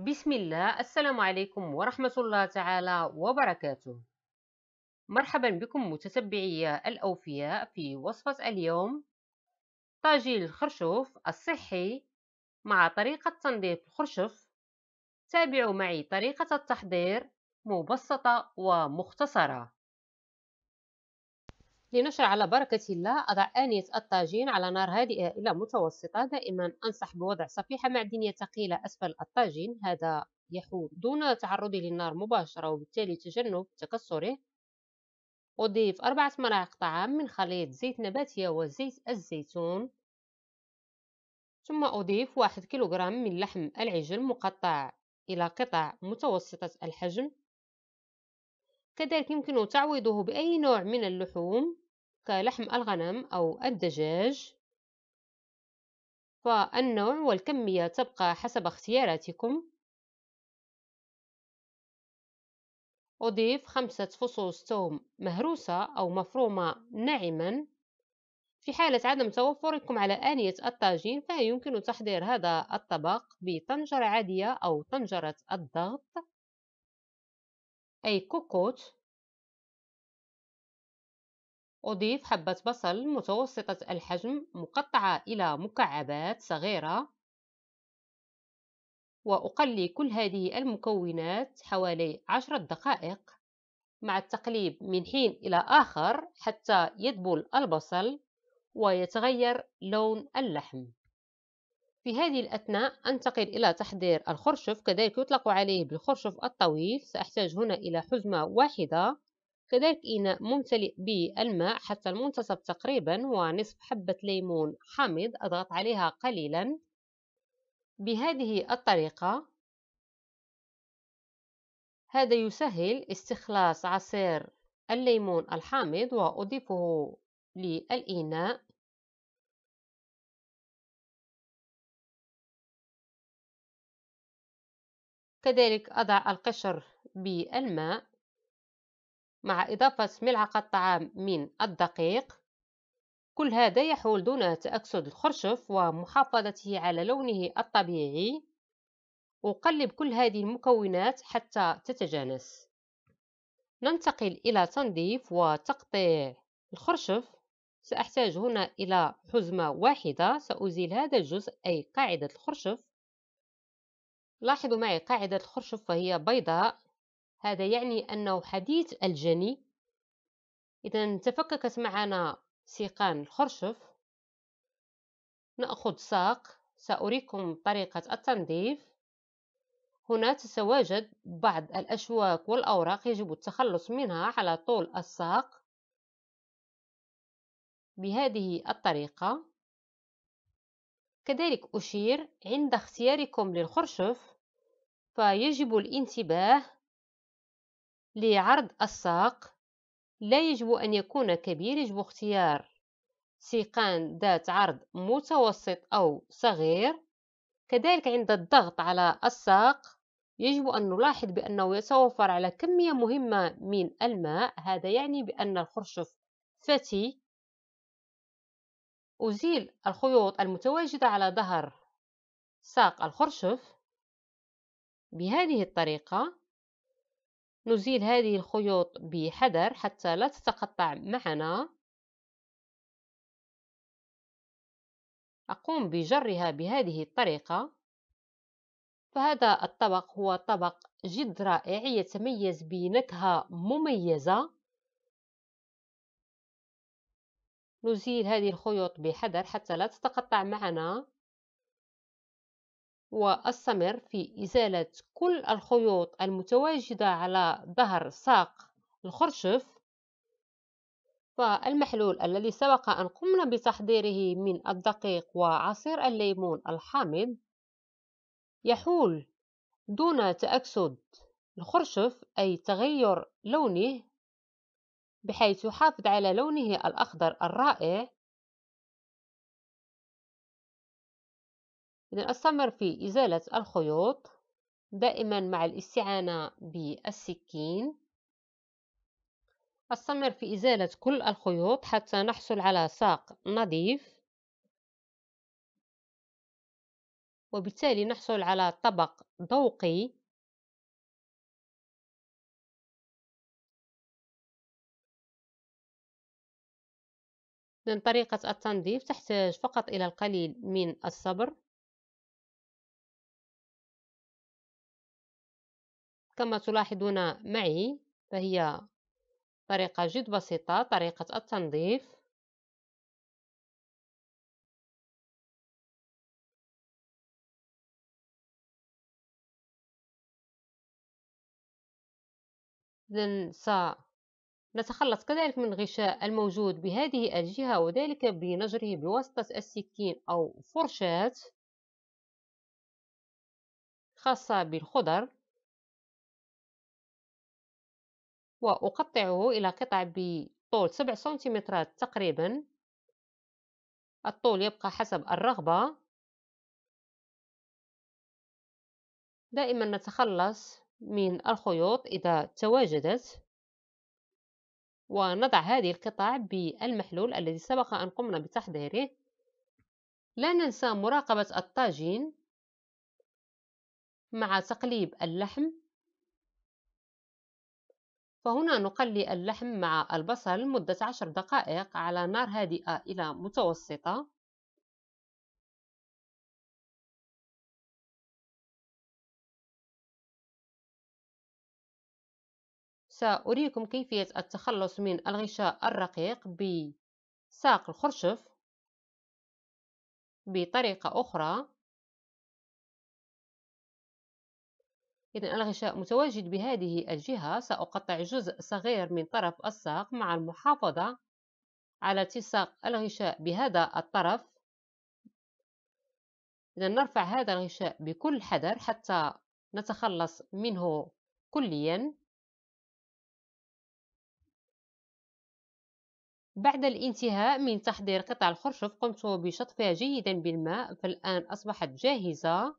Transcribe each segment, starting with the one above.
بسم الله السلام عليكم ورحمة الله تعالى وبركاته مرحبا بكم متتبعي الأوفياء في وصفة اليوم طاجين الخرشوف الصحي مع طريقة تنظيف الخرشف تابعوا معي طريقة التحضير مبسطة ومختصرة لنشر على بركة الله أضع آنية الطاجين على نار هادئة إلى متوسطة دائما أنصح بوضع صفيحة معدنية ثقيلة أسفل الطاجين هذا يحول دون تعرضه للنار مباشرة وبالتالي تجنب تكسره أضيف أربعة ملاعق طعام من خليط زيت نباتية وزيت الزيتون ثم أضيف واحد كيلوغرام من لحم العجل مقطع إلى قطع متوسطة الحجم كذلك يمكن تعويضه بأي نوع من اللحوم كلحم الغنم أو الدجاج فالنوع والكمية تبقى حسب اختياراتكم أضيف خمسة فصوص توم مهروسة أو مفرومة ناعما في حالة عدم توفركم على آنية الطاجين فيمكن تحضير هذا الطبق بطنجرة عادية أو طنجرة الضغط أي كوكوت أضيف حبة بصل متوسطة الحجم مقطعة إلى مكعبات صغيرة وأقلي كل هذه المكونات حوالي عشرة دقائق مع التقليب من حين إلى آخر حتى يدبل البصل ويتغير لون اللحم في هذه الأثناء أنتقل إلى تحضير الخرشف كذلك يطلق عليه بالخرشف الطويل سأحتاج هنا إلى حزمة واحدة كذلك إناء ممتلئ بالماء حتى المنتصف تقريبا ونصف حبة ليمون حامض أضغط عليها قليلا بهذه الطريقة هذا يسهل استخلاص عصير الليمون الحامض وأضيفه للإناء كذلك أضع القشر بالماء مع إضافة ملعقة طعام من الدقيق كل هذا يحول دون تأكسد الخرشف ومحافظته على لونه الطبيعي وقلب كل هذه المكونات حتى تتجانس ننتقل إلى تنظيف وتقطيع الخرشف سأحتاج هنا إلى حزمة واحدة سأزيل هذا الجزء أي قاعدة الخرشف لاحظوا معي قاعدة الخرشف فهي بيضاء هذا يعني أنه حديث الجني إذا تفككت معنا سيقان الخرشف نأخذ ساق سأريكم طريقة التنظيف هنا تتواجد بعض الأشواك والأوراق يجب التخلص منها على طول الساق بهذه الطريقة كذلك أشير عند اختياركم للخرشف فيجب الانتباه لعرض الساق لا يجب أن يكون كبير يجب اختيار سيقان ذات عرض متوسط أو صغير كذلك عند الضغط على الساق يجب أن نلاحظ بأنه يتوفر على كمية مهمة من الماء هذا يعني بأن الخرشف فتي أزيل الخيوط المتواجدة على ظهر ساق الخرشف بهذه الطريقة نزيل هذه الخيوط بحذر حتى لا تتقطع معنا أقوم بجرها بهذه الطريقة فهذا الطبق هو طبق جد رائع يتميز بنكهة مميزة نزيل هذه الخيوط بحذر حتى لا تتقطع معنا وأستمر في إزالة كل الخيوط المتواجدة على ظهر ساق الخرشف فالمحلول الذي سبق أن قمنا بتحضيره من الدقيق وعصير الليمون الحامض يحول دون تأكسد الخرشف أي تغير لونه بحيث يحافظ على لونه الأخضر الرائع إذا يعني أستمر في إزالة الخيوط دائما مع الاستعانة بالسكين أستمر في إزالة كل الخيوط حتى نحصل على ساق نظيف وبالتالي نحصل على طبق ذوقي إذن طريقة التنظيف تحتاج فقط إلى القليل من الصبر كما تلاحظون معي فهي طريقة جد بسيطة طريقة التنظيف إذن سنتخلص كذلك من الغشاء الموجود بهذه الجهة وذلك بنجره بواسطة السكين أو فرشاة خاصة بالخضر وأقطعه إلى قطع بطول سبع سنتيمترات تقريبا الطول يبقى حسب الرغبة دائما نتخلص من الخيوط إذا تواجدت ونضع هذه القطع بالمحلول الذي سبق أن قمنا بتحضيره لا ننسى مراقبة الطاجين مع تقليب اللحم فهنا نقلي اللحم مع البصل مدة عشر دقائق على نار هادئة إلى متوسطة سأريكم كيفية التخلص من الغشاء الرقيق بساق الخرشف بطريقة أخرى إذا الغشاء متواجد بهذه الجهة سأقطع جزء صغير من طرف الساق مع المحافظة على التصاق الغشاء بهذا الطرف إذا نرفع هذا الغشاء بكل حذر حتى نتخلص منه كليا بعد الانتهاء من تحضير قطع الخرشف قمت بشطفها جيدا بالماء فالآن أصبحت جاهزة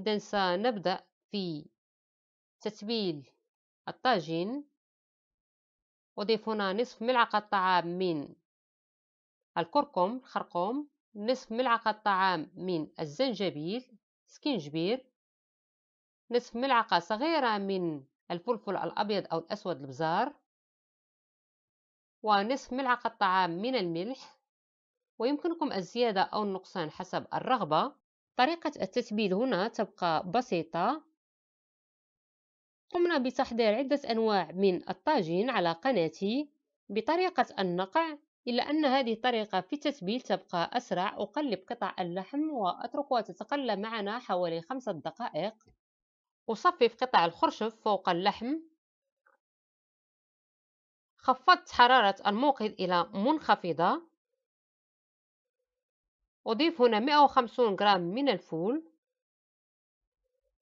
إذا سنبدأ في تتبيل الطاجين أضيف هنا نصف ملعقة طعام من الكركم الخرقوم نصف ملعقة طعام من الزنجبيل سكينجبير نصف ملعقة صغيرة من الفلفل الأبيض أو الأسود البزار ونصف ملعقة طعام من الملح ويمكنكم الزيادة أو النقصان حسب الرغبة طريقة التتبيل هنا تبقى بسيطة قمنا بتحضير عدة أنواع من الطاجين على قناتي بطريقة النقع إلا أن هذه الطريقة في التتبيل تبقى أسرع أقلب قطع اللحم وأتركها تتقلى معنا حوالي خمسة دقائق أصفف قطع الخرشف فوق اللحم خفضت حرارة الموقد إلى منخفضة أضيف هنا 150 غرام من الفول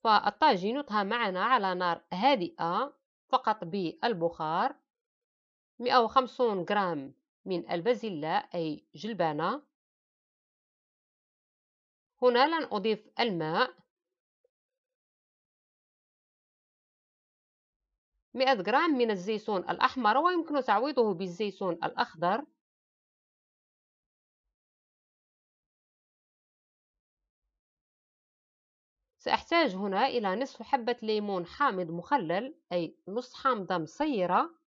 فالطاجين يطهى معنا على نار هادئة فقط بالبخار 150 غرام من البازلاء أي جلبانة هنا لن أضيف الماء 100 غرام من الزيتون الأحمر ويمكن تعويضه بالزيتون الأخضر سأحتاج هنا إلى نصف حبة ليمون حامض مخلل أي نصف حامضة مصيرة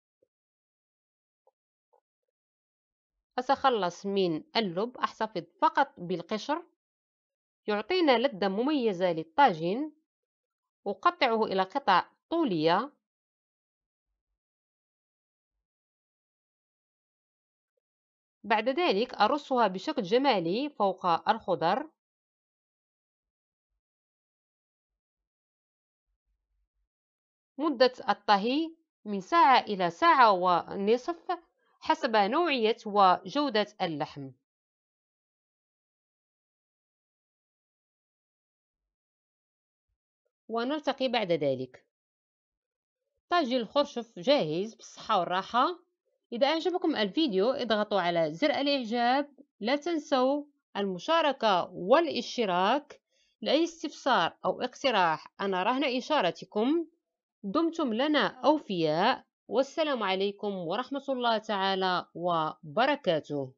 أتخلص من اللب أحتفظ فقط بالقشر يعطينا لذة مميزة للطاجين أقطعه إلى قطع طولية بعد ذلك أرصها بشكل جمالي فوق الخضر مدة الطهي من ساعة إلى ساعة ونصف حسب نوعية وجودة اللحم ونلتقي بعد ذلك طاجي الخرشف جاهز بالصحة والراحة إذا أعجبكم الفيديو اضغطوا على زر الإعجاب لا تنسوا المشاركة والاشتراك لأي استفسار أو اقتراح أنا رهن إشارتكم دمتم لنا أوفياء والسلام عليكم ورحمة الله تعالى وبركاته